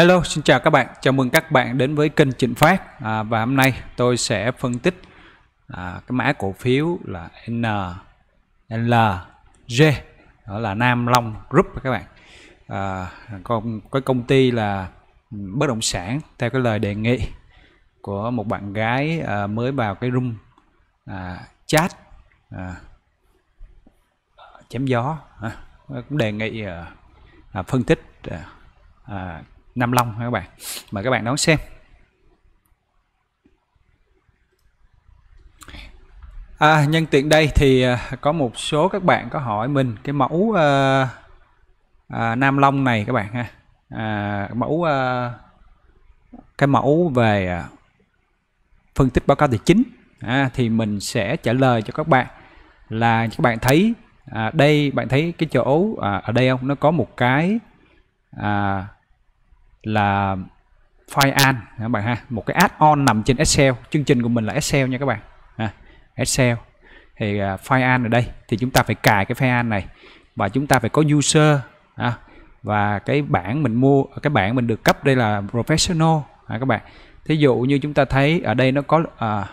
Hello, xin chào các bạn. Chào mừng các bạn đến với kênh Trịnh Phát. À, và hôm nay tôi sẽ phân tích à, cái mã cổ phiếu là N NLG đó là Nam Long Group các bạn. À, còn cái công ty là bất động sản theo cái lời đề nghị của một bạn gái à, mới vào cái room à, chat à, chém gió à, cũng đề nghị à, à phân tích à, à, Nam Long ha các bạn mời các bạn đón xem à, nhân tiện đây thì à, có một số các bạn có hỏi mình cái mẫu uh, uh, Nam Long này các bạn ha à, mẫu uh, cái mẫu về uh, phân tích báo cáo tài chính à, thì mình sẽ trả lời cho các bạn là các bạn thấy à, đây bạn thấy cái chỗ à, ở đây không nó có một cái à, là file an các bạn ha một cái add-on nằm trên Excel chương trình của mình là Excel nha các bạn ha. Excel thì à, file an ở đây thì chúng ta phải cài cái file an này và chúng ta phải có user ha. và cái bảng mình mua cái bảng mình được cấp đây là professional ha, các bạn thí dụ như chúng ta thấy ở đây nó có à,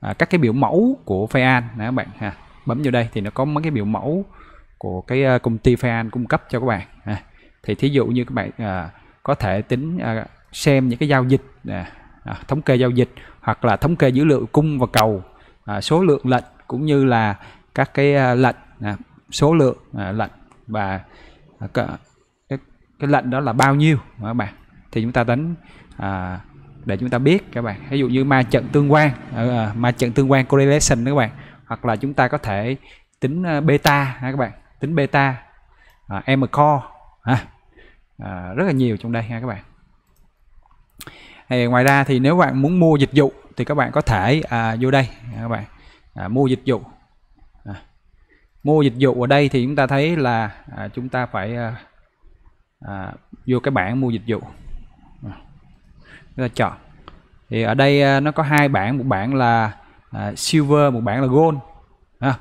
à, các cái biểu mẫu của file an các bạn ha bấm vào đây thì nó có mấy cái biểu mẫu của cái à, công ty file an cung cấp cho các bạn ha. thì thí dụ như các bạn à, có thể tính à, xem những cái giao dịch à, à, thống kê giao dịch hoặc là thống kê dữ liệu cung và cầu à, số lượng lệnh cũng như là các cái à, lệnh à, số lượng à, lệnh và à, cái, cái lệnh đó là bao nhiêu các bạn thì chúng ta tính à, để chúng ta biết các bạn ví dụ như ma trận tương quan à, à ma trận tương quan correlation các bạn hoặc là chúng ta có thể tính à, beta các bạn tính beta à, m core à à, rất là nhiều trong đây ha các bạn thì ngoài ra thì nếu bạn muốn mua dịch vụ thì các bạn có thể à, vô đây à, các bạn à, mua dịch vụ à, mua dịch vụ ở đây thì chúng ta thấy là à, chúng ta phải à, à, vô cái bảng mua dịch vụ à, chúng ta chọn thì ở đây à, nó có hai bảng một bảng là à, silver một bảng là gold à,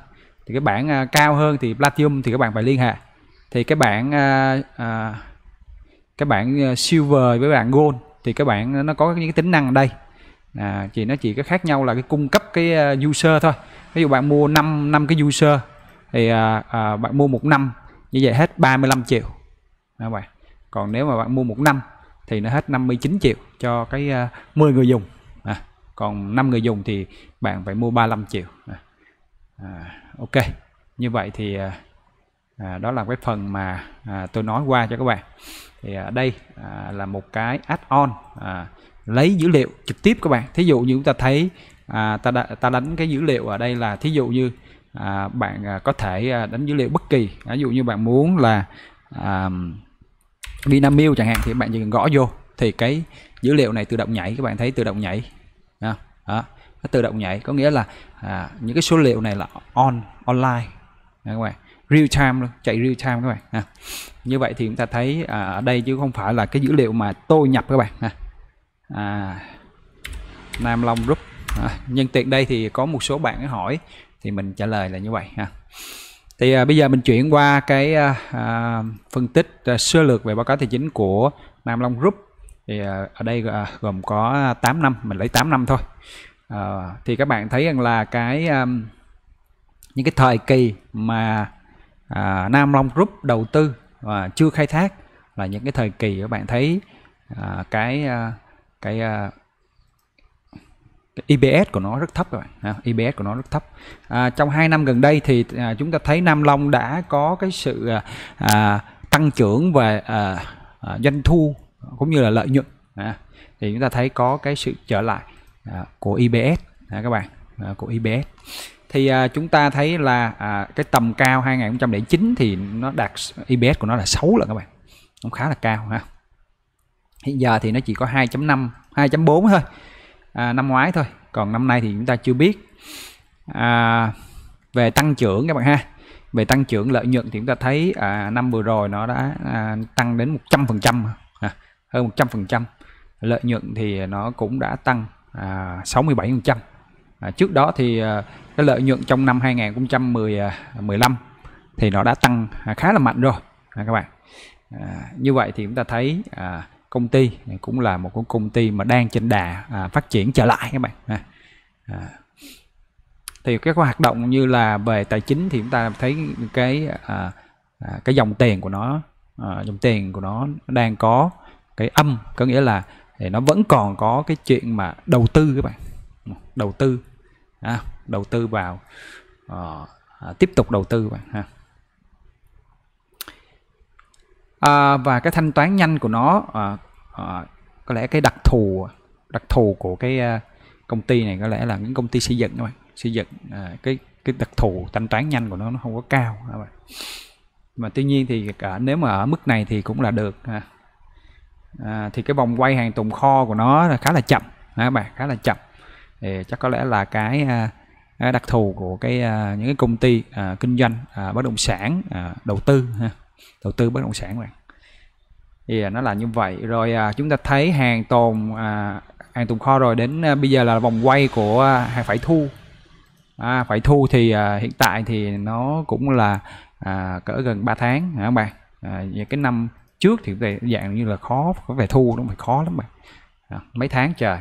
thì cái bảng à, cao hơn thì platinum thì các bạn phải liên hệ thì cái bảng à, à, cái bản ờ, silver với bản gold thì các bạn nó có những cái tính năng ở đây à, chỉ nó chỉ có khác nhau là cái cung cấp cái ờ, user thôi ví dụ bạn mua 5 năm cái user thì à, à, bạn mua một năm như vậy hết 35 triệu các bạn còn nếu mà bạn mua một năm thì nó hết 59 triệu cho cái à, 10 người dùng à, còn 5 người dùng thì bạn phải mua 35 triệu à, à, ok như vậy thì à, à, đó là cái phần mà à, tôi nói qua cho các bạn thì à, đây à, là một cái add-on à, lấy dữ liệu trực tiếp các bạn thí dụ như chúng ta thấy à, ta ta đánh cái dữ liệu ở đây là thí dụ như à, bạn à, có thể à, đánh dữ liệu bất kỳ ví dụ như bạn muốn là à, Vinamilk chẳng hạn thì bạn chỉ cần gõ vô thì cái dữ liệu này tự động nhảy các bạn thấy tự động nhảy đó, đó nó tự động nhảy có nghĩa là à, những cái số liệu này là on online các bạn real time luôn chạy real time các bạn ha. như vậy thì chúng ta thấy à, ở đây chứ không phải là cái dữ liệu mà tôi nhập các bạn ha. À, Nam Long Group à, nhân tiện đây thì có một số bạn hỏi thì mình trả lời là như vậy ha thì à, bây giờ mình chuyển qua cái à, à, phân tích à, sơ lược về báo cáo tài chính của Nam Long Group thì à, ở đây à, gồm có 8 năm mình lấy 8 năm thôi à, thì các bạn thấy rằng là cái à, những cái thời kỳ mà à, Nam Long Group đầu tư và chưa khai thác là những cái thời kỳ các bạn thấy à, cái à, cái à, EPS của nó rất thấp rồi ha, EPS của nó rất thấp à, trong hai năm gần đây thì à, chúng ta thấy Nam Long đã có cái sự à, à tăng trưởng về à, à, doanh thu cũng như là lợi nhuận à, thì chúng ta thấy có cái sự trở lại à, của EPS à, các bạn à, của EPS thì à, chúng ta thấy là à, cái tầm cao 2009 thì nó đạt EPS của nó là 6 lần các bạn nó khá là cao ha hiện giờ thì nó chỉ có 2.5 2.4 thôi à, năm ngoái thôi còn năm nay thì chúng ta chưa biết à, về tăng trưởng các bạn ha về tăng trưởng lợi nhuận thì chúng ta thấy à, năm vừa rồi nó đã à, tăng đến 100 phần trăm à, hơn 100 phần trăm lợi nhuận thì nó cũng đã tăng à, 67 phần trăm À, trước đó thì à, cái lợi nhuận trong năm 2015 à, thì nó đã tăng à, khá là mạnh rồi à, các bạn. À, như vậy thì chúng ta thấy à, công ty cũng là một cái công ty mà đang trên đà à, phát triển trở lại các bạn. À, à. Thì các hoạt động như là về tài chính thì chúng ta thấy cái à, à, cái dòng tiền của nó à, dòng tiền của nó đang có cái âm có nghĩa là thì nó vẫn còn có cái chuyện mà đầu tư các bạn đầu tư à, đầu tư vào ờ, à, tiếp tục đầu tư vào ha à, và cái thanh toán nhanh của nó à, à, có lẽ cái đặc thù đặc thù của cái à, công ty này có lẽ là những công ty xây dựng các bạn xây dựng à, cái cái đặc thù thanh toán nhanh của nó nó không có cao các bạn mà tuy nhiên thì cả nếu mà ở mức này thì cũng là được à, à, thì cái vòng quay hàng tồn kho của nó là khá là chậm các bạn khá là chậm thì chắc có lẽ là cái à, à, đặc thù của cái à, những cái công ty à, kinh doanh à, bất động sản à, đầu tư ha. đầu tư bất động sản bạn thì nó là như vậy rồi à, chúng ta thấy hàng tồn à, hàng tồn kho rồi đến à, bây giờ là vòng quay của à, phải thu à, phải thu thì à, hiện tại thì nó cũng là à, cỡ gần 3 tháng hả các bạn à, cái năm trước thì dạng như là khó có về thu nó phải khó lắm bạn à, mấy tháng trời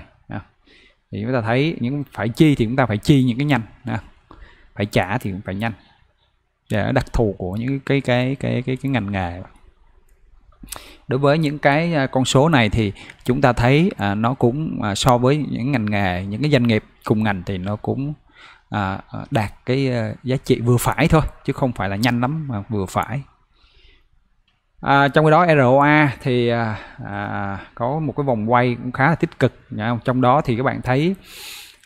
thì chúng ta thấy những phải chi thì chúng ta phải chi những cái nhanh phải trả thì cũng phải nhanh để đặc thù của những cái cái cái cái cái ngành nghề đối với những cái à, con số này thì chúng ta thấy à, nó cũng à, so với những ngành nghề những cái doanh nghiệp cùng ngành thì nó cũng à, à đạt cái à, giá trị vừa phải thôi chứ không phải là nhanh lắm mà vừa phải À, trong cái đó ROA thì à, à, có một cái vòng quay cũng khá là tích cực nhá trong đó thì các bạn thấy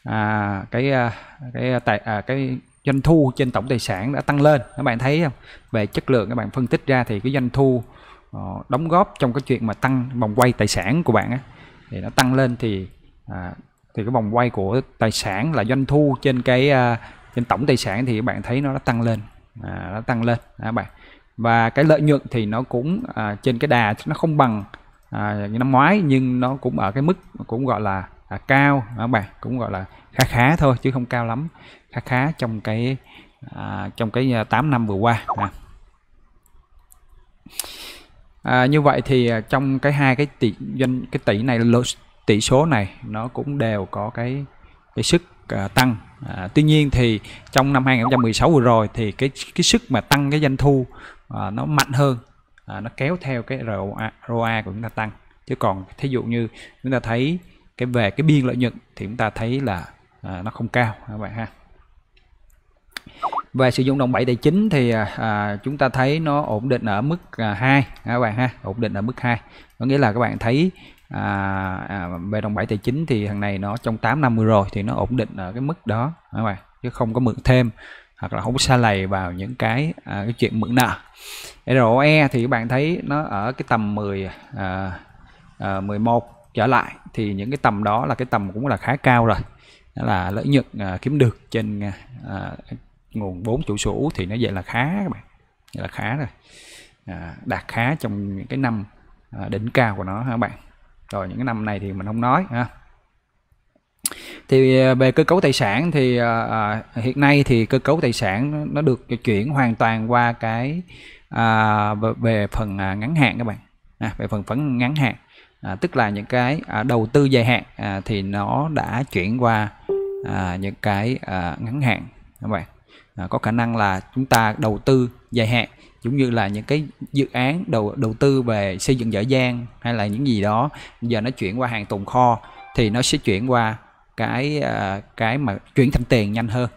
à, cái à, cái à, tài à, cái doanh thu trên tổng tài sản đã tăng lên các bạn thấy không về chất lượng các bạn phân tích ra thì cái doanh thu uh, đóng góp trong cái chuyện mà tăng vòng quay tài sản của bạn á, thì nó tăng lên thì à, thì cái vòng quay của tài sản là doanh thu trên cái à, trên tổng tài sản thì các bạn thấy nó đã tăng lên à, nó tăng lên các bạn và cái lợi nhuận thì nó cũng à, trên cái đà nó không bằng à, năm ngoái nhưng nó cũng ở cái mức cũng gọi là à, cao các bạn cũng gọi là khá khá thôi chứ không cao lắm khá khá trong cái à, trong cái 8 à, năm vừa qua à. À, như vậy thì à, trong cái hai cái tỷ doanh cái tỷ này tỷ số này nó cũng đều có cái cái sức À, tăng à, tuy nhiên thì trong năm 2016 vừa rồi thì cái cái sức mà tăng cái doanh thu à, nó mạnh hơn à, nó kéo theo cái ROA, ROA của chúng ta tăng chứ còn thí dụ như chúng ta thấy cái về cái biên lợi nhuận thì chúng ta thấy là à, nó không cao các bạn ha về sử dụng đồng bảy tài chính thì à, à, chúng ta thấy nó ổn định ở mức à, 2 các bạn ha ổn định ở mức 2 có nghĩa là các bạn thấy à, à, về đồng 7 tài chính thì thằng này nó trong 850 rồi thì nó ổn định ở cái mức đó các bạn chứ không có mượn thêm hoặc là không xa lầy vào những cái à, cái chuyện mượn nợ ROE thì các bạn thấy nó ở cái tầm 10 à, à, 11 trở lại thì những cái tầm đó là cái tầm cũng là khá cao rồi đó là lợi nhuận à, kiếm được trên à, nguồn vốn chủ sở thì nó vậy là khá các bạn vậy là khá rồi à, đạt khá trong những cái năm à, đỉnh cao của nó ha các bạn rồi những cái năm này thì mình không nói ha thì à, về cơ cấu tài sản thì à, à, hiện nay thì cơ cấu tài sản nó được chuyển hoàn toàn qua cái à, về phần à, ngắn hạn các bạn à, về phần phần ngắn hạn à, tức là những cái à, đầu tư dài hạn à, thì nó đã chuyển qua à, những cái à, ngắn hạn các bạn à, có khả năng là chúng ta đầu tư dài hạn giống như là những cái dự án đầu đầu tư về xây dựng dở dang hay là những gì đó giờ nó chuyển qua hàng tồn kho thì nó sẽ chuyển qua cái à, cái mà chuyển thành tiền nhanh hơn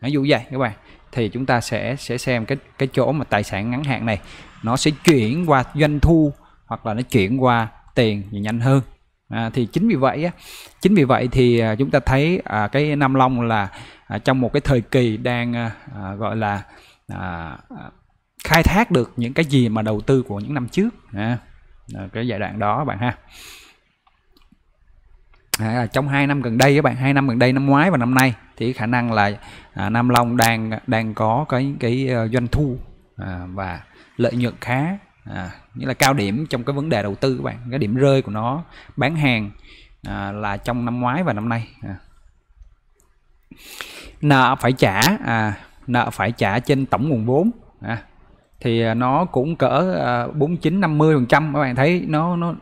ví dụ vậy các bạn thì chúng ta sẽ sẽ xem cái cái chỗ mà tài sản ngắn hạn này nó sẽ chuyển qua doanh thu hoặc là nó chuyển qua tiền nhanh hơn à, thì chính vì vậy á chính vì vậy thì à, chúng ta thấy à, cái nam long là à, trong một cái thời kỳ đang à, à gọi là à, khai thác được những cái gì mà đầu tư của những năm trước à, cái giai đoạn đó bạn ha à, trong hai năm gần đây các bạn hai năm gần đây năm ngoái và năm nay thì khả năng là à, Nam Long đang đang có cái cái ờ, doanh thu à, và lợi nhuận khá à, nghĩa là cao điểm trong cái vấn đề đầu tư các bạn cái điểm rơi của nó bán hàng à, là trong năm ngoái và năm nay à. nợ phải trả à, nợ phải trả trên tổng nguồn vốn à, thì à, nó cũng cỡ à, bốn chín năm mươi phần trăm các bạn thấy nó nó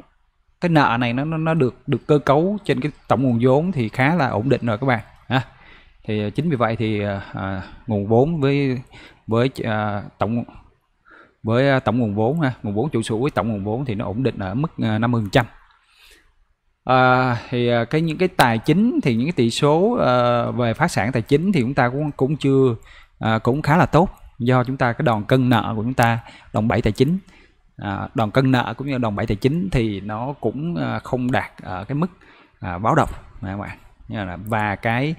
cái nợ này nó nó được được cơ cấu trên cái tổng nguồn vốn thì khá là ổn định rồi các bạn ha thì à, chính vì vậy thì à, nguồn vốn với với à, tổng với tổng nguồn vốn ha nguồn vốn chủ sở với tổng nguồn vốn thì nó ổn định ở mức 50 phần trăm à, thì cái những cái tài chính thì những cái tỷ số à, về phát sản tài chính thì chúng ta cũng cũng chưa à, cũng khá là tốt do chúng ta cái đòn cân nợ của chúng ta đòn 7 tài chính à, đòn cân nợ cũng như đòn 7 tài chính thì nó cũng à, không đạt ở à, cái mức báo động các bạn và cái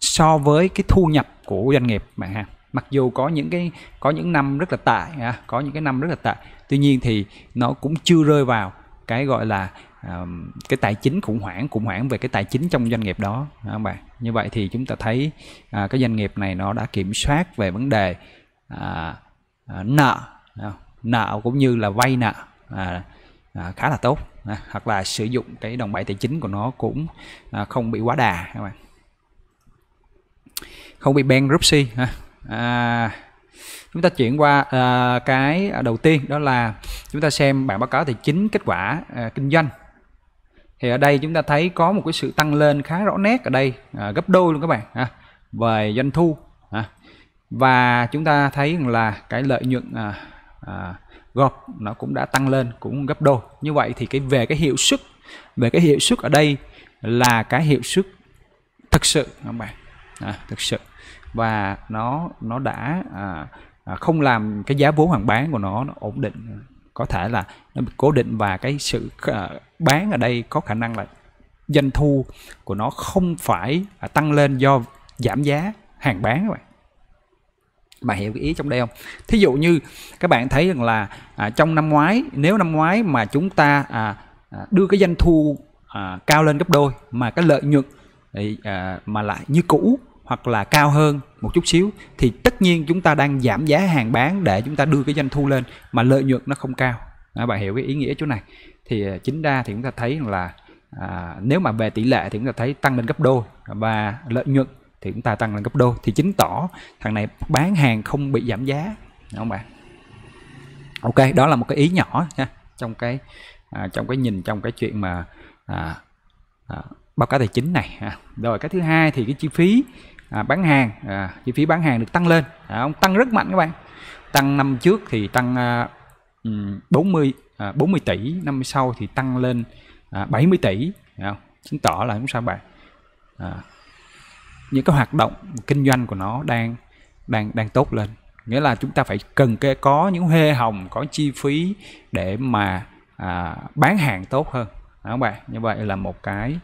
so với cái thu nhập của doanh nghiệp mà ha mặc dù có những cái có những năm rất là tệ có những cái năm rất là tệ tuy nhiên thì nó cũng chưa rơi vào cái gọi là cái tài chính khủng hoảng khủng hoảng về cái tài chính trong doanh nghiệp đó các bạn như vậy thì chúng ta thấy à, cái doanh nghiệp này nó đã kiểm soát về vấn đề à, à nợ nợ cũng như là vay nợ à, à, khá là tốt à, hoặc là sử dụng cái đồng bài tài chính của nó cũng à, không bị quá đà các bạn không bị bankruptcy ha à, chúng ta chuyển qua à, cái đầu tiên đó là chúng ta xem bản báo cáo tài chính kết quả à, kinh doanh thì ở đây chúng ta thấy có một cái sự tăng lên khá rõ nét ở đây à, gấp đôi luôn các bạn à, về doanh thu à, và chúng ta thấy rằng là cái lợi nhuận à, à, gộp nó cũng đã tăng lên cũng gấp đôi như vậy thì cái về cái hiệu suất về cái hiệu suất ở đây là cái hiệu suất thực sự các bạn à, thực sự và nó nó đã à, à, không làm cái giá vốn hàng bán của nó, nó ổn định có thể là nó bị cố định và cái sự ờ, bán ở đây có khả năng là doanh thu của nó không phải tăng lên do giảm giá hàng bán các bạn bạn hiểu cái ý trong đây không thí dụ như các bạn thấy rằng là à, trong năm ngoái nếu năm ngoái mà chúng ta à, à đưa cái doanh thu à, cao lên gấp đôi mà cái lợi nhuận thì, à, mà lại như cũ hoặc là cao hơn một chút xíu thì tất nhiên chúng ta đang giảm giá hàng bán để chúng ta đưa cái doanh thu lên mà lợi nhuận nó không cao đó, bạn hiểu cái ý nghĩa chỗ này thì à, chính ra thì chúng ta thấy là à, nếu mà về tỷ lệ thì chúng ta thấy tăng lên gấp đôi và lợi nhuận thì chúng ta tăng lên gấp đôi thì chứng tỏ thằng này bán hàng không bị giảm giá đúng không bạn ok đó là một cái ý nhỏ nha trong cái à, trong cái nhìn trong cái chuyện mà à, à, báo cáo tài chính này ha. rồi cái thứ hai thì cái chi phí à, bán hàng à, chi phí bán hàng được tăng lên à, tăng rất mạnh các bạn tăng năm trước thì tăng à, 40 ừ, à, 40 tỷ năm sau thì tăng lên à, 70 tỷ không? chứng tỏ là không sao bạn à, những cái hoạt động kinh doanh của nó đang đang đang tốt lên nghĩa là chúng ta phải cần cái có những hê hồng có chi phí để mà à, bán hàng tốt hơn các bạn như vậy là một cái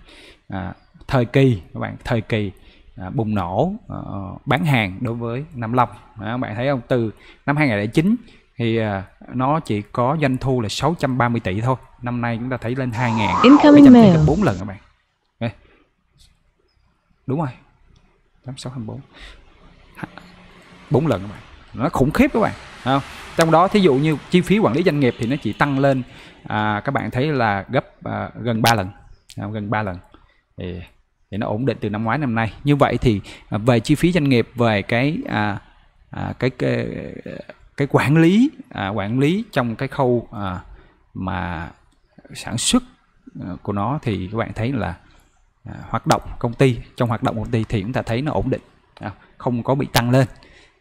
à, thời kỳ các bạn thời kỳ À, bùng nổ à, bán hàng đối với Nam Long à, bạn thấy không từ năm 2009 thì nó chỉ có doanh thu là 630 tỷ thôi năm nay chúng ta thấy lên 2.000 Incoming mail gấp 4 lần các bạn đúng rồi 8624 4 lần các bạn nó khủng khiếp các bạn không trong đó thí dụ như chi phí quản lý doanh nghiệp thì nó chỉ tăng lên à, các bạn thấy là gấp à, gần 3 lần à, gần 3 lần thì thì nó ổn định từ năm ngoái năm nay như vậy thì à, về chi phí doanh nghiệp về cái à, à, cái, cái cái quản lý à, quản lý trong cái khâu à, mà sản xuất à, của nó thì các bạn thấy là à, hoạt động công ty trong hoạt động công ty thì chúng ta thấy nó ổn định à, không có bị tăng lên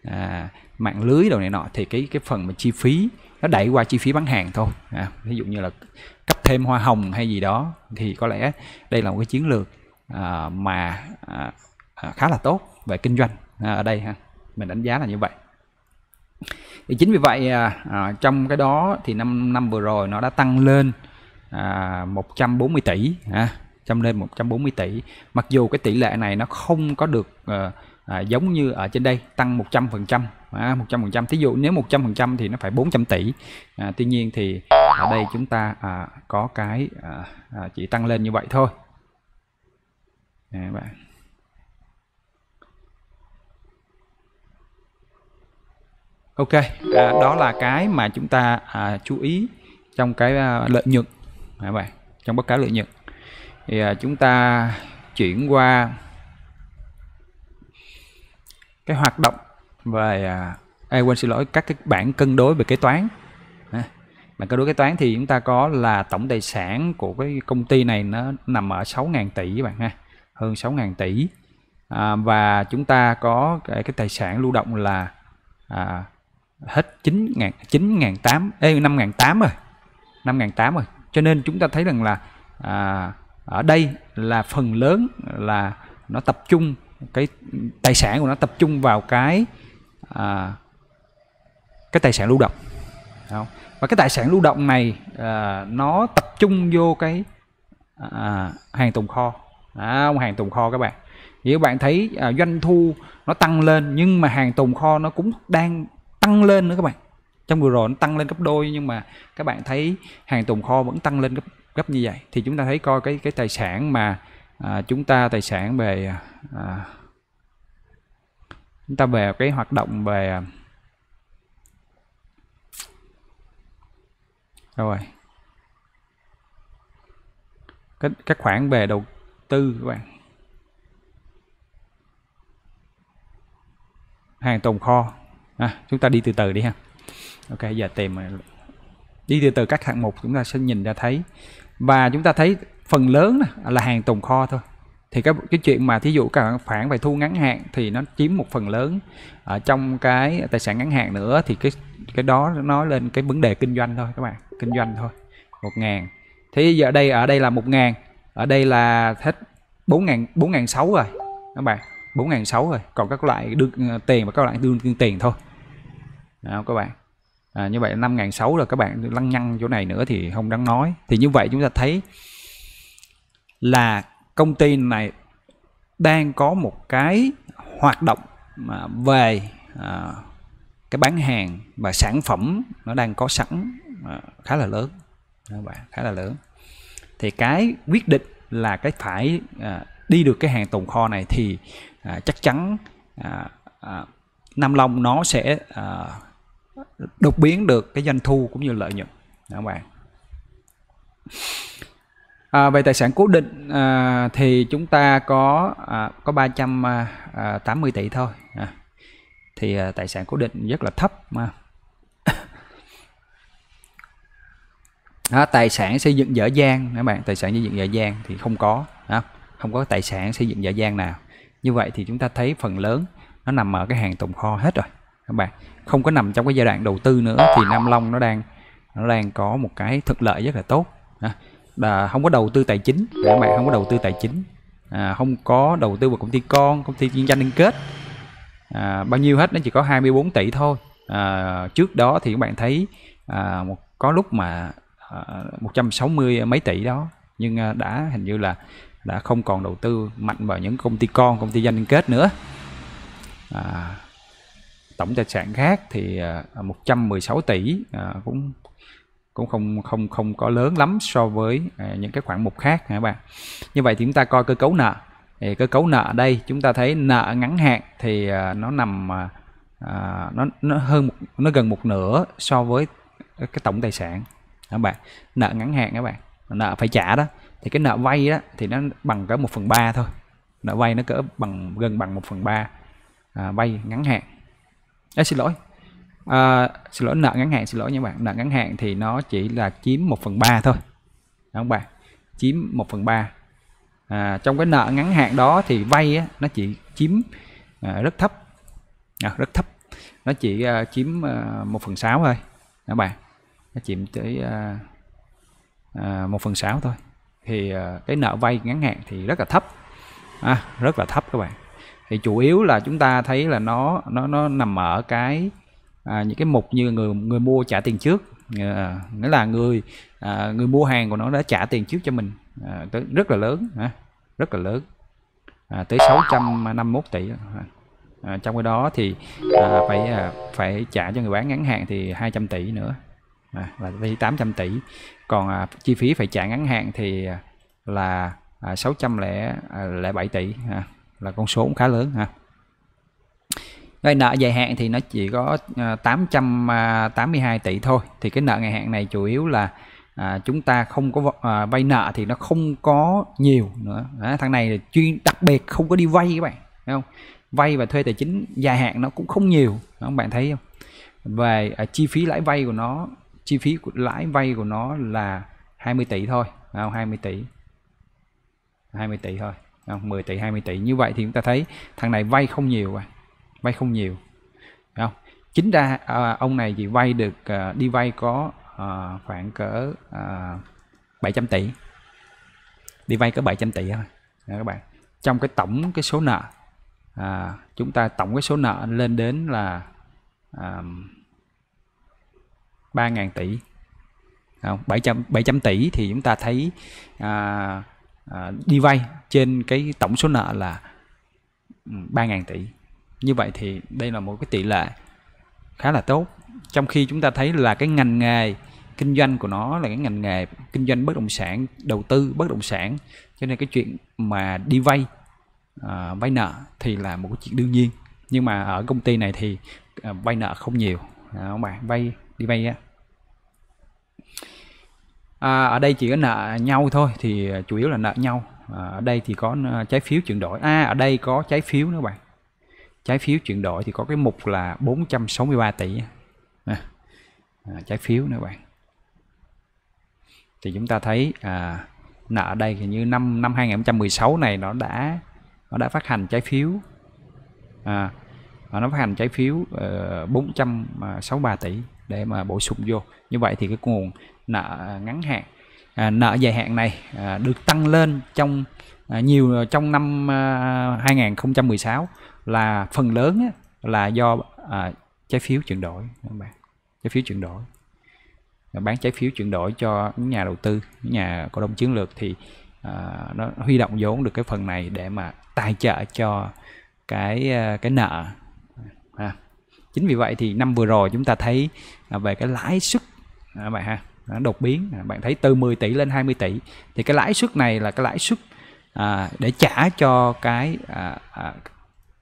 à, mạng lưới đồ này nọ thì cái cái phần mà chi phí nó đẩy qua chi phí bán hàng thôi à, ví dụ như là cấp thêm hoa hồng hay gì đó thì có lẽ đây là một cái chiến lược À, mà à, à, khá là tốt về kinh doanh ở đây ha mình đánh giá là như vậy thì chính vì vậy trong cái đó thì năm năm vừa rồi nó đã tăng lên à, 140 tỷ à, trăm lên 140 tỷ mặc dù cái tỷ lệ này nó không có được ờ, giống như ở trên đây tăng 100 phần trăm à, 100 phần trăm thí dụ nếu 100 phần trăm thì nó phải 400 tỷ tuy nhiên thì ở đây chúng ta có cái chỉ tăng lên như vậy thôi các bạn ok à, đó là cái mà chúng ta à, chú ý trong cái à, lợi nhuận các bạn trong bất cả lợi nhuận thì à, chúng ta chuyển qua cái hoạt động về à, à, quên xin lỗi các cái bảng cân đối về kế toán à, bảng cân đối kế toán thì chúng ta có là tổng tài sản của cái công ty này nó nằm ở 6.000 tỷ các bạn ha hơn 6.000 tỷ à, và chúng ta có cái, cái tài sản lưu động là à, hết 9.000 9.800 ê 5.800 rồi 5.800 rồi cho nên chúng ta thấy rằng là à, ở đây là phần lớn là nó tập trung cái tài sản của nó tập trung vào cái à, cái tài sản lưu động không? và cái tài sản lưu động này à, nó tập trung vô cái à, hàng tồn kho đó, hàng tồn kho các bạn thì các bạn thấy à, doanh thu nó tăng lên nhưng mà hàng tồn kho nó cũng đang tăng lên nữa các bạn trong vừa rồi nó tăng lên gấp đôi nhưng mà các bạn thấy hàng tồn kho vẫn tăng lên gấp gấp như vậy thì chúng ta thấy coi cái cái tài sản mà à, chúng ta tài sản về à, à chúng ta về cái hoạt động về à, rồi các, các khoản về đầu tư các bạn hàng tồn kho à, chúng ta đi từ từ đi ha ok giờ tìm đi từ từ các hạng mục chúng ta sẽ nhìn ra thấy và chúng ta thấy phần lớn là hàng tồn kho thôi thì cái cái chuyện mà thí dụ cả phản về thu ngắn hạn thì nó chiếm một phần lớn ở trong cái tài sản ngắn hạn nữa thì cái cái đó nói lên cái vấn đề kinh doanh thôi các bạn kinh doanh thôi một ngàn thế giờ đây ở đây là một ngàn ở đây là hết 4.000 4.600 rồi các bạn 4.600 rồi còn các loại đưa ờ, tiền và các loại đưa tiền thôi đó, các bạn à, như vậy 5.600 rồi các bạn lăng nhăng chỗ này nữa thì không đáng nói thì như vậy chúng ta thấy là công ty này đang có một cái hoạt động mà về à, cái bán hàng và sản phẩm nó đang có sẵn à, khá là lớn các bạn khá là lớn thì cái quyết định là cái phải à, đi được cái hàng tồn kho này thì à, chắc chắn à, à, Nam Long nó sẽ à, đột biến được cái doanh thu cũng như lợi nhuận các bạn à, về tài sản cố định à, thì chúng ta có à, có 380 à, à, tỷ thôi à, thì à, tài sản cố định rất là thấp mà đó, tài sản xây dựng dở dang các bạn tài sản xây dựng dở dang thì không có đó, không có tài sản xây dựng dở dang nào như vậy thì chúng ta thấy phần lớn nó nằm ở cái hàng tồn kho hết rồi các bạn không có nằm trong cái giai đoạn đầu tư nữa thì Nam Long nó đang nó đang có một cái thuận lợi rất là tốt là không có đầu tư tài chính các bạn không có đầu tư tài chính à, không có đầu tư vào công ty con công ty liên danh liên kết à, bao nhiêu hết nó chỉ có 24 tỷ thôi à, trước đó thì các bạn thấy à, một có lúc mà 160 à, mấy tỷ đó nhưng à, đã hình như là đã không còn đầu tư mạnh vào những công ty con công ty doanh liên kết nữa à, tổng tài sản khác thì 116 à, tỷ à, cũng cũng không không không có lớn lắm so với à, những cái khoản mục khác các bạn như vậy thì chúng ta coi cơ cấu nợ thì cơ cấu nợ đây chúng ta thấy nợ ngắn hạn thì à, nó nằm à, nó nó hơn nó gần một nửa so với cái tổng tài sản các bạn nợ ngắn hạn các bạn nợ phải trả đó thì cái nợ vay đó thì nó bằng cỡ 1 phần ba thôi nợ vay nó cỡ bằng gần bằng 1 phần ba à, vay ngắn hạn à, xin lỗi à, xin lỗi nợ ngắn hạn xin lỗi nha bạn nợ ngắn hạn thì nó chỉ là chiếm 1 phần ba thôi đó các bạn chiếm 1 phần ba à, trong cái nợ ngắn hạn đó thì vay á, nó chỉ chiếm à, rất thấp à, rất thấp nó chỉ à, chiếm à, 1 phần sáu thôi các bạn nó chiếm tới à, à, một phần sáu thôi thì à, cái nợ vay ngắn hạn thì rất là thấp à, rất là thấp các bạn thì chủ yếu là chúng ta thấy là nó nó nó nằm ở cái à, những cái mục như người người mua trả tiền trước à, nghĩa là người à, người mua hàng của nó đã trả tiền trước cho mình à, tới rất là lớn à, rất là lớn à, tới 651 tỷ à, trong cái đó thì à, phải à, phải trả cho người bán ngắn hạn thì 200 tỷ nữa à, là vay 800 tỷ còn à, chi phí phải trả ngắn hạn thì à, là à, 607 à, tỷ à, là con số cũng khá lớn ha đây nợ dài hạn thì nó chỉ có 882 à, tỷ thôi thì cái nợ dài hạn này chủ yếu là à, chúng ta không có à, vay nợ thì nó không có nhiều nữa à, thằng này chuyên đặc biệt không có đi vay các bạn thấy không vay và thuê tài chính dài hạn nó cũng không nhiều các bạn thấy không về à, chi phí lãi vay của nó chi phí của lãi vay của nó là 20 tỷ thôi không? 20 tỷ 20 tỷ thôi không? 10 tỷ 20 tỷ như vậy thì chúng ta thấy thằng này vay không nhiều à vay không nhiều không chính ra à, ông này chỉ vay được à, đi vay có à, khoảng cỡ à, 700 tỷ đi vay cỡ 700 tỷ thôi Đó các bạn trong cái tổng cái số nợ à, chúng ta tổng cái số nợ lên đến là um, 3.000 tỷ không 700 700 tỷ thì chúng ta thấy à, à, đi vay trên cái tổng số nợ là 3.000 ừ, tỷ như vậy thì đây là một cái tỷ lệ khá là tốt trong khi chúng ta thấy là cái ngành nghề kinh doanh của nó là cái ngành nghề kinh doanh bất động sản đầu tư bất động sản cho nên cái chuyện mà đi vay à, vay nợ thì là một cái chuyện đương nhiên nhưng mà ở công ty này thì à, vay nợ không nhiều à, không bạn vay đi vay á à, ở đây chỉ có nợ nhau thôi thì chủ yếu là nợ nhau à, ở đây thì có à, trái phiếu chuyển đổi a à, ở đây có trái phiếu nữa bạn trái phiếu chuyển đổi thì có cái mục là 463 tỷ à, à, trái phiếu nữa bạn thì chúng ta thấy à, nợ ở đây thì như năm năm 2016 này nó đã nó đã phát hành trái phiếu à, nó phát hành trái phiếu ờ, uh, 463 tỷ để mà bổ sung vô như vậy thì cái nguồn nợ ngắn hạn à, nợ dài hạn này à, được tăng lên trong à, nhiều à, trong năm à, 2016 là phần lớn á, là do à, trái phiếu chuyển đổi các bạn trái phiếu chuyển đổi à, bán trái phiếu chuyển đổi cho những nhà đầu tư những nhà cổ đông chiến lược thì à, nó huy động vốn được cái phần này để mà tài trợ cho cái à, cái nợ à. chính vì vậy thì năm vừa rồi chúng ta thấy về cái lãi suất à, vậy ha đột biến à, bạn thấy từ 10 tỷ lên 20 tỷ thì cái lãi suất này là cái lãi suất à, để trả cho cái à, à,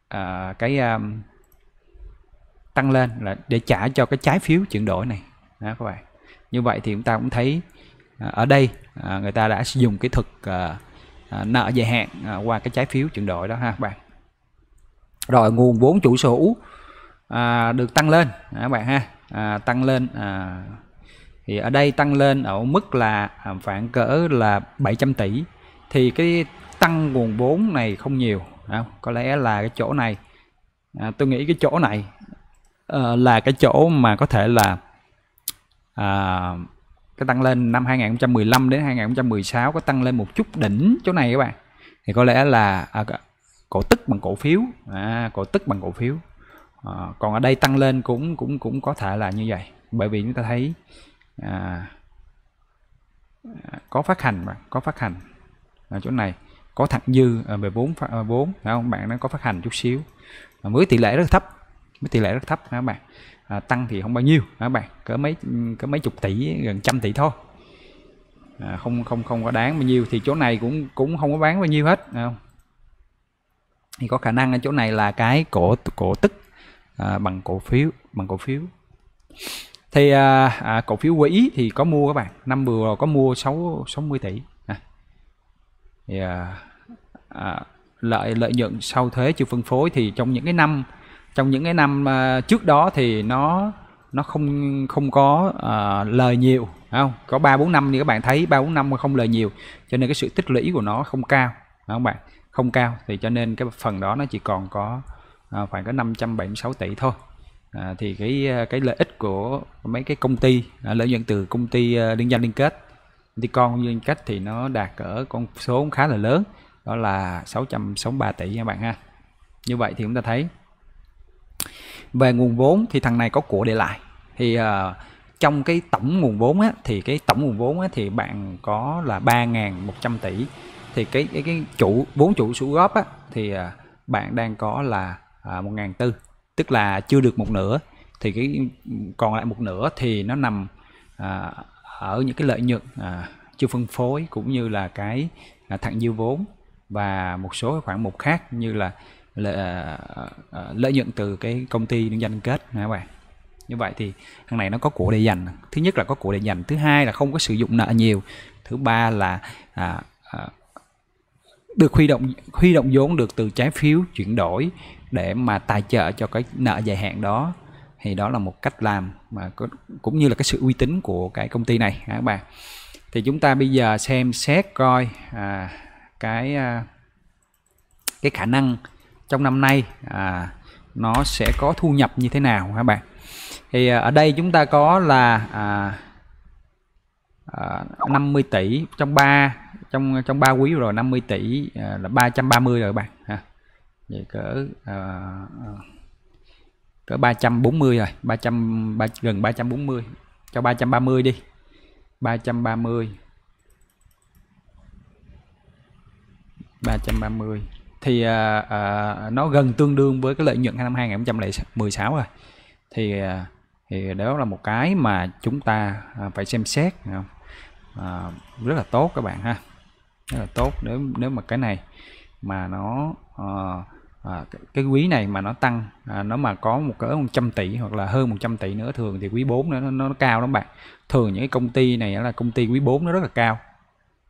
à, cái à, tăng lên là để trả cho cái trái phiếu chuyển đổi này đó các bạn như vậy thì chúng ta cũng thấy à, ở đây à, người ta đã sử dụng cái thực à, à, nợ dài hạn à, qua cái trái phiếu chuyển đổi đó ha các bạn rồi nguồn vốn chủ sở hữu à, được tăng lên các bạn ha à, tăng lên à, thì ở đây tăng lên ở mức là à, khoảng cỡ là 700 tỷ thì cái tăng nguồn vốn này không nhiều có lẽ là cái chỗ này à, tôi nghĩ cái chỗ này ờ, là cái chỗ mà có thể là à, cái tăng lên năm 2015 đến 2016 có tăng lên một chút đỉnh chỗ này các bạn thì có lẽ là à, cổ tức bằng cổ phiếu à, cổ tức bằng cổ phiếu à, còn ở đây tăng lên cũng cũng cũng có thể là như vậy bởi vì chúng ta thấy À. à, có phát hành mà có phát hành ở chỗ này có thặng dư về vốn vốn phải không bạn nó có phát hành chút xíu mới tỷ lệ rất thấp mới tỷ lệ rất thấp các bạn à, tăng thì không bao nhiêu các bạn có mấy có mấy chục tỷ gần trăm tỷ thôi à, không không không có đáng bao nhiêu thì chỗ này cũng cũng không có bán bao nhiêu hết không thì có khả năng ở chỗ này là cái cổ cổ tức à, bằng cổ phiếu bằng cổ phiếu thì à, à, cổ phiếu quỹ thì có mua các bạn năm vừa rồi có mua 6 60 tỷ à. thì à, à, lợi lợi nhuận sau thuế chưa phân phối thì trong những cái năm trong những cái năm à, trước đó thì nó nó không không có à, lời nhiều không có ba bốn năm thì các bạn thấy ba bốn năm mà không lời nhiều cho nên cái sự tích lũy của nó không cao đúng không bạn không cao thì cho nên cái phần đó nó chỉ còn có à, khoảng có 576 tỷ thôi à, thì cái à, cái lợi ích của mấy cái công ty à, lợi nhuận từ công ty à, liên danh liên kết công con liên kết thì nó đạt ở con số khá là lớn đó là 663 tỷ các bạn ha như vậy thì chúng ta thấy về nguồn vốn thì thằng này có của để lại thì uh, trong cái tổng nguồn vốn á, thì cái tổng nguồn vốn á, thì bạn có là 3.100 tỷ thì cái cái cái chủ vốn chủ số góp á, thì uh, bạn đang có là uh, 1.400 tức là chưa được một nửa thì cái còn lại một nửa thì nó nằm à, ở những cái lợi nhuận à, chưa phân phối cũng như là cái à, thặng dư vốn và một số khoản mục khác như là lợi, à, à, lợi nhuận từ cái công ty liên doanh kết các bạn như vậy thì thằng này nó có của để dành thứ nhất là có của để dành thứ hai là không có sử dụng nợ nhiều thứ ba là à, à, được huy động huy động vốn được từ trái phiếu chuyển đổi để mà tài trợ cho cái nợ dài hạn đó thì đó là một cách làm mà có, cũng như là cái sự uy tín của cái công ty này các bạn thì chúng ta bây giờ xem xét coi à, cái à, cái khả năng trong năm nay à, nó sẽ có thu nhập như thế nào các bạn thì à, ở đây chúng ta có là à, à, 50 tỷ trong 3 trong trong 3 quý rồi 50 tỷ à, là 330 rồi bạn ha. Vậy cỡ à, à cỡ 340 rồi, 300 3, gần 340 cho 330 đi. 330 330 thì à, à, nó gần tương đương với cái lợi nhuận năm 2016 rồi. Thì à, thì đó là một cái mà chúng ta à, phải xem xét à, à, rất là tốt các bạn ha rất là tốt nếu nếu mà cái này mà nó uh, à, cái, cái quý này mà nó tăng à, nó mà có một cỡ 100 tỷ hoặc là hơn 100 tỷ nữa thường thì quý 4 nữa nó, nó, nó cao lắm bạn thường những cái công ty này là công ty quý 4 nó rất là cao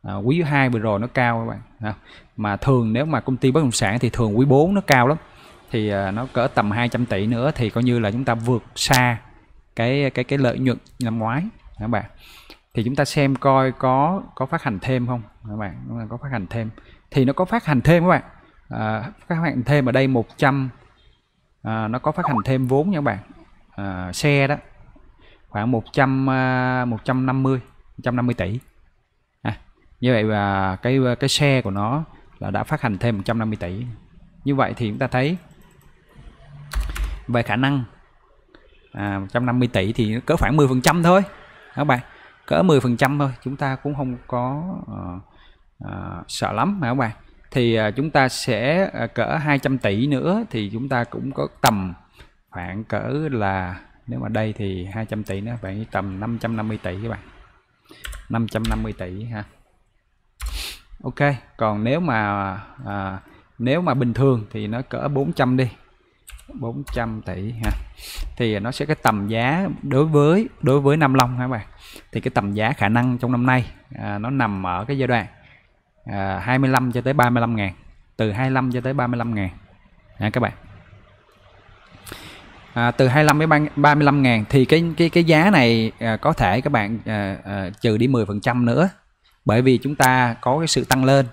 à, quý 2 vừa rồi nó cao các bạn à, mà thường nếu mà công ty bất động sản thì thường quý 4 nó cao lắm thì à, nó cỡ tầm 200 tỷ nữa thì coi như là chúng ta vượt xa cái cái cái lợi nhuận năm ngoái các bạn thì chúng ta xem coi có có phát hành thêm không các bạn đúng là có phát hành thêm thì nó có phát hành thêm các bạn à, phát hành thêm ở đây 100 à, nó có phát hành thêm vốn nha các bạn à, xe đó khoảng 100 à, 150 150 tỷ à, như vậy và cái cái xe của nó là đã phát hành thêm 150 tỷ như vậy thì chúng ta thấy về khả năng à, 150 tỷ thì cỡ khoảng 10 phần trăm thôi các bạn cỡ 10% thôi chúng ta cũng không có uh, uh, sợ lắm mà các bạn thì uh, chúng ta sẽ uh, cỡ 200 tỷ nữa thì chúng ta cũng có tầm khoảng cỡ là nếu mà đây thì 200 tỷ nữa bạn tầm 550 tỷ các bạn 550 tỷ ha Ok còn nếu mà à, nếu mà bình thường thì nó cỡ 400 đi 400 tỷ ha thì nó sẽ cái tầm giá đối với đối với Nam Long ha các bạn thì cái tầm giá khả năng trong năm nay à, nó nằm ở cái giai đoạn à, 25 cho tới 35 ngàn từ 25 cho tới 35 ngàn ha, các bạn à, từ 25 đến 35 ngàn thì cái cái cái giá này à, có thể các bạn à, à, trừ đi 10 phần trăm nữa bởi vì chúng ta có cái sự tăng lên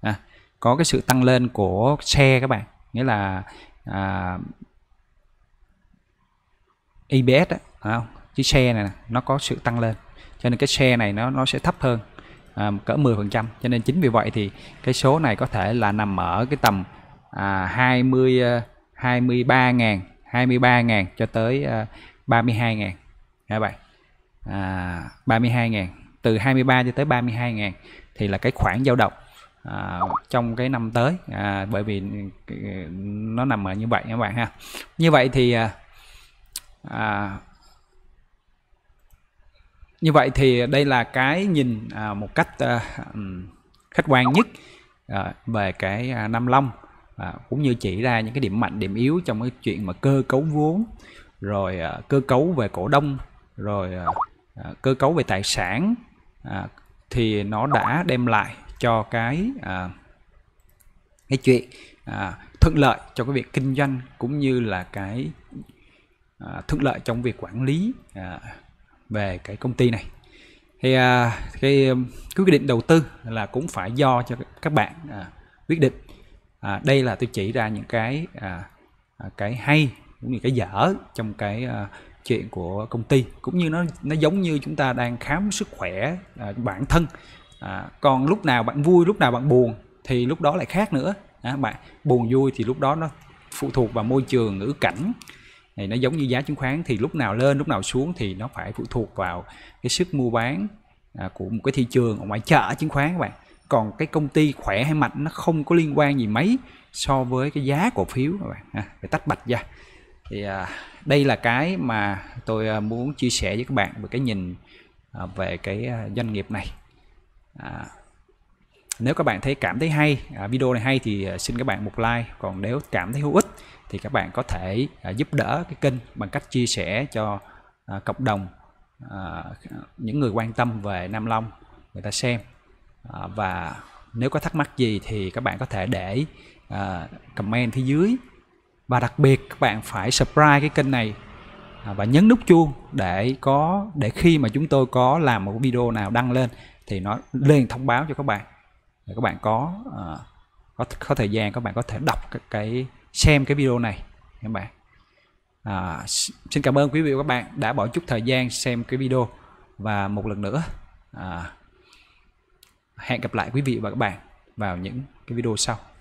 à, có cái sự tăng lên của xe các bạn nghĩa là à, ABS đó, không? chiếc xe này nó có sự tăng lên cho nên cái xe này nó nó sẽ thấp hơn à, cỡ 10 phần trăm cho nên chính vì vậy thì cái số này có thể là nằm ở cái tầm à, 20 23 à, ngàn 23 ngàn cho tới à, 32 ngàn như vậy à, 32 ngàn từ 23 cho tới 32 ngàn thì là cái khoảng dao động à, trong cái năm tới à, bởi vì nó nằm ở như vậy các bạn ha như vậy thì à, à, như vậy thì đây là cái nhìn à, một cách à, khách quan nhất à, về cái à, Nam Long à, cũng như chỉ ra những cái điểm mạnh điểm yếu trong cái chuyện mà cơ cấu vốn rồi à, cơ cấu về cổ đông rồi à, à cơ cấu về tài sản à, thì nó đã đem lại cho cái à, cái chuyện à, thuận lợi cho cái việc kinh doanh cũng như là cái à, thuận lợi trong việc quản lý à, về cái công ty này thì à, cái, um, quyết định đầu tư là cũng phải do cho các bạn à, quyết định à, đây là tôi chỉ ra những cái à, à, cái hay cũng như cái dở trong cái à, chuyện của công ty cũng như nó nó giống như chúng ta đang khám sức khỏe à, bản thân à, còn lúc nào bạn vui lúc nào bạn buồn thì lúc đó lại khác nữa à, bạn buồn vui thì lúc đó nó phụ thuộc vào môi trường ngữ cảnh này nó giống như giá chứng khoán thì lúc nào lên lúc nào xuống thì nó phải phụ thuộc vào cái sức mua bán à, của một cái thị trường ở ngoài chợ chứng khoán các bạn còn cái công ty khỏe hay mạnh nó không có liên quan gì mấy so với cái giá cổ phiếu các bạn à, phải tách bạch ra thì à, đây là cái mà tôi à, muốn chia sẻ với các bạn về cái nhìn à, về cái à, doanh nghiệp này à, nếu các bạn thấy cảm thấy hay à, video này hay thì à, xin các bạn một like còn nếu cảm thấy hữu ích thì các bạn có thể à, giúp đỡ cái kênh bằng cách chia sẻ cho à, cộng đồng à, những người quan tâm về Nam Long người ta xem à, và nếu có thắc mắc gì thì các bạn có thể để à, comment phía dưới và đặc biệt các bạn phải subscribe cái kênh này à, và nhấn nút chuông để có để khi mà chúng tôi có làm một video nào đăng lên thì nó lên thông báo cho các bạn để các bạn có uh, có có thời gian các bạn có thể đọc cái, cái xem cái video này các bạn à, xin cảm ơn quý vị và các bạn đã bỏ chút thời gian xem cái video và một lần nữa à, hẹn gặp lại quý vị và các bạn vào những cái video sau